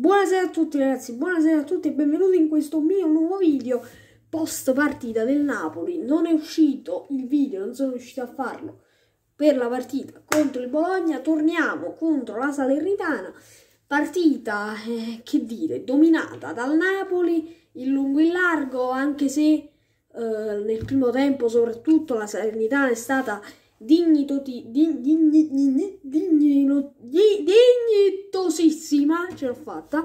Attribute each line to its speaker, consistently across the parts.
Speaker 1: Buonasera a tutti ragazzi, buonasera a tutti e benvenuti in questo mio nuovo video post partita del Napoli. Non è uscito il video, non sono riuscito a farlo per la partita contro il Bologna. Torniamo contro la Salernitana, partita, eh, che dire, dominata dal Napoli in lungo e in largo, anche se eh, nel primo tempo soprattutto la Salernitana è stata dignitoti, dign, dign, dign, dignitosissima, ce l'ho fatta,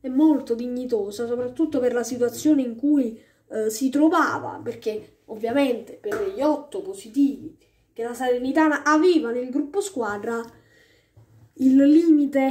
Speaker 1: è molto dignitosa, soprattutto per la situazione in cui eh, si trovava, perché ovviamente per gli otto positivi che la Salernitana aveva nel gruppo squadra, il limite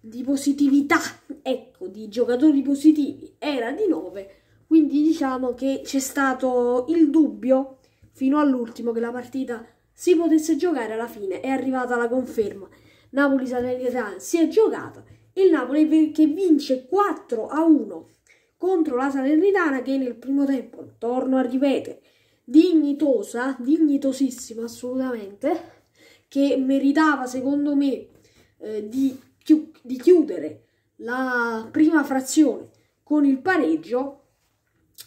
Speaker 1: di positività, ecco, di giocatori positivi era di 9, quindi diciamo che c'è stato il dubbio fino all'ultimo che la partita si potesse giocare alla fine. È arrivata la conferma. Napoli Salernitana si è giocato. Il Napoli che vince 4 a 1 contro la Salernitana che nel primo tempo, torno a ripetere, dignitosa, dignitosissima assolutamente, che meritava secondo me eh, di, chi- di chiudere la prima frazione con il pareggio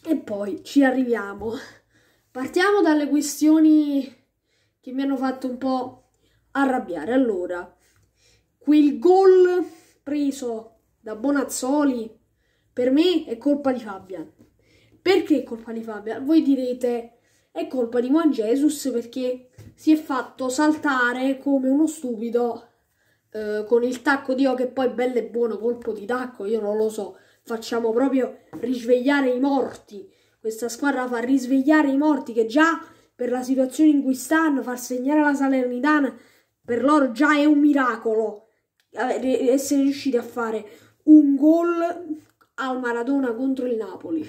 Speaker 1: e poi ci arriviamo. Partiamo dalle questioni che mi hanno fatto un po' arrabbiare. Allora, quel gol preso da Bonazzoli per me è colpa di Fabian. Perché è colpa di Fabian? Voi direte è colpa di Juan Jesus perché si è fatto saltare come uno stupido eh, con il tacco di O che poi bello e buono colpo di tacco, io non lo so. Facciamo proprio risvegliare i morti. Questa squadra fa risvegliare i morti che già per la situazione in cui stanno, far segnare la Salernitana per loro già è un miracolo eh, essere riusciti a fare un gol al Maradona contro il Napoli.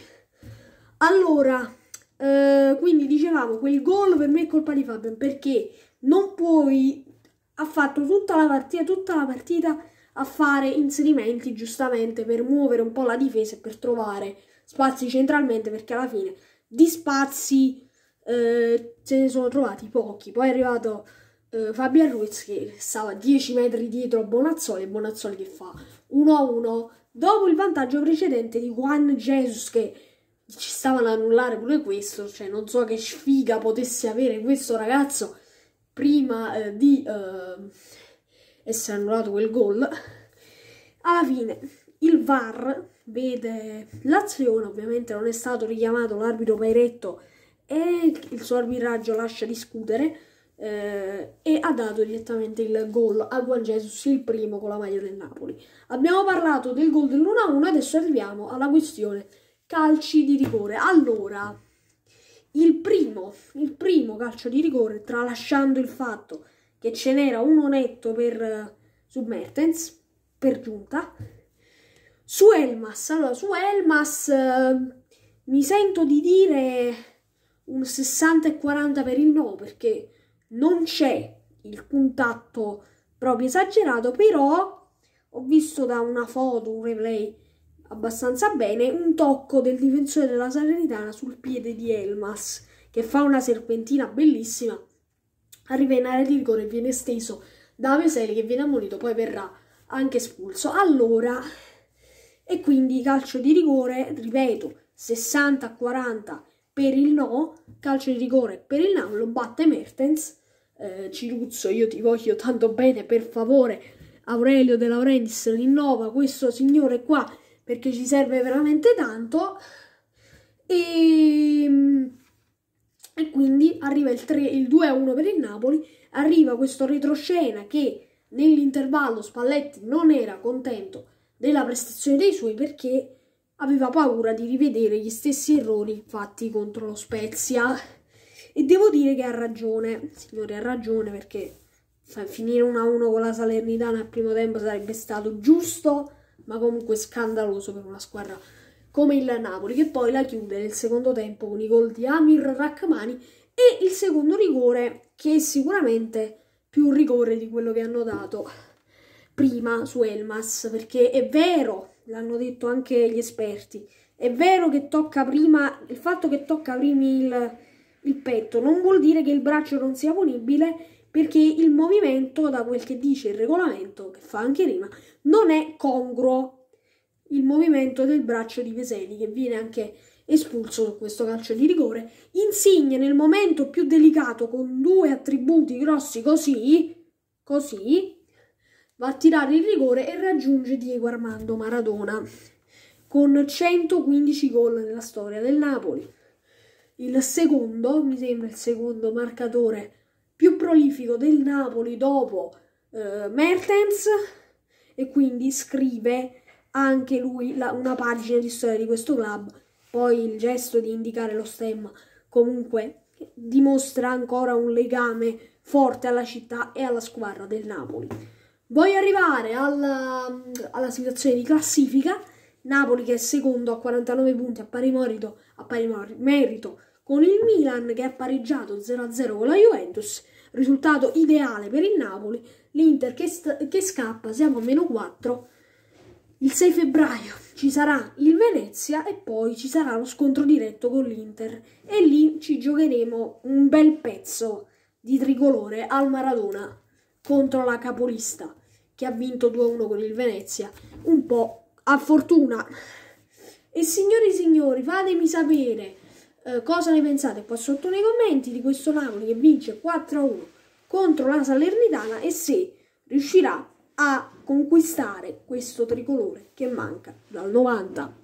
Speaker 1: Allora, eh, quindi dicevamo, quel gol per me è colpa di Fabian perché non puoi, ha fatto tutta la partita, tutta la partita a fare inserimenti giustamente per muovere un po' la difesa e per trovare spazi centralmente perché alla fine di spazi eh, se ne sono trovati pochi. Poi è arrivato eh, Fabian Ruiz che stava 10 metri dietro a Bonazzoli e Bonazzoli che fa 1-1 dopo il vantaggio precedente di Juan Jesus che ci stava ad annullare pure questo, cioè non so che sfiga potesse avere questo ragazzo prima eh, di eh, essere annullato quel gol. Alla fine il VAR vede l'azione, ovviamente non è stato richiamato l'arbitro Pairetto e il suo arbitraggio lascia discutere eh, e ha dato direttamente il gol a Juan Jesus, il primo con la maglia del Napoli. Abbiamo parlato del gol dell'1-1, adesso arriviamo alla questione calci di rigore. Allora, il primo, il primo calcio di rigore, tralasciando il fatto che ce n'era uno netto per, eh, su Mertens, per giunta, su Elmas. Allora, su Elmas eh, mi sento di dire un 60 e 40 per il no perché non c'è il contatto proprio esagerato, però ho visto da una foto, un replay abbastanza bene, un tocco del difensore della Salernitana sul piede di Elmas che fa una serpentina bellissima, arriva in area di rigore e viene steso da Veseli che viene ammonito, poi verrà anche espulso. Allora, e quindi calcio di rigore, ripeto, 60-40 per il no, calcio di rigore per il Napoli, lo batte Mertens. Eh, Ciruzzo, io ti voglio tanto bene, per favore. Aurelio De Laurentiis rinnova questo signore qua perché ci serve veramente tanto. E, ehm, e quindi arriva il, 3, il 2-1 per il Napoli, arriva questo retroscena che nell'intervallo Spalletti non era contento della prestazione dei suoi perché aveva paura di rivedere gli stessi errori fatti contro lo Spezia. E devo dire che ha ragione, signore, ha ragione perché finire 1-1 con la Salernitana al primo tempo sarebbe stato giusto, ma comunque scandaloso per una squadra come il Napoli, che poi la chiude nel secondo tempo con i gol di Amir Rachmani e il secondo rigore, che è sicuramente più rigore di quello che hanno dato prima su Elmas, perché è vero l'hanno detto anche gli esperti. È vero che tocca prima, il fatto che tocca prima il, il petto non vuol dire che il braccio non sia punibile perché il movimento, da quel che dice il regolamento, che fa anche rima, non è congruo il movimento del braccio di Veseli, che viene anche espulso con questo calcio di rigore. Insigne nel momento più delicato con due attributi grossi così, così, va a tirare il rigore e raggiunge Diego Armando Maradona con 115 gol nella storia del Napoli. Il secondo, mi sembra il secondo marcatore più prolifico del Napoli dopo eh, Mertens e quindi scrive anche lui la, una pagina di storia di questo club. Poi il gesto di indicare lo stemma comunque dimostra ancora un legame forte alla città e alla squadra del Napoli. Voglio arrivare alla, alla, situazione di classifica. Napoli che è secondo a 49 punti a pari, merito, a pari merito con il Milan che ha pareggiato 0-0 con la Juventus. Risultato ideale per il Napoli. L'Inter che, che scappa, siamo a meno 4. Il 6 febbraio ci sarà il Venezia e poi ci sarà lo scontro diretto con l'Inter. E lì ci giocheremo un bel pezzo di tricolore al Maradona contro la capolista che ha vinto 2-1 con il Venezia, un po' a fortuna. E signori e signori, fatemi sapere eh, cosa ne pensate qua sotto nei commenti di questo Napoli che vince 4-1 contro la Salernitana e se riuscirà a conquistare questo tricolore che manca dal 90.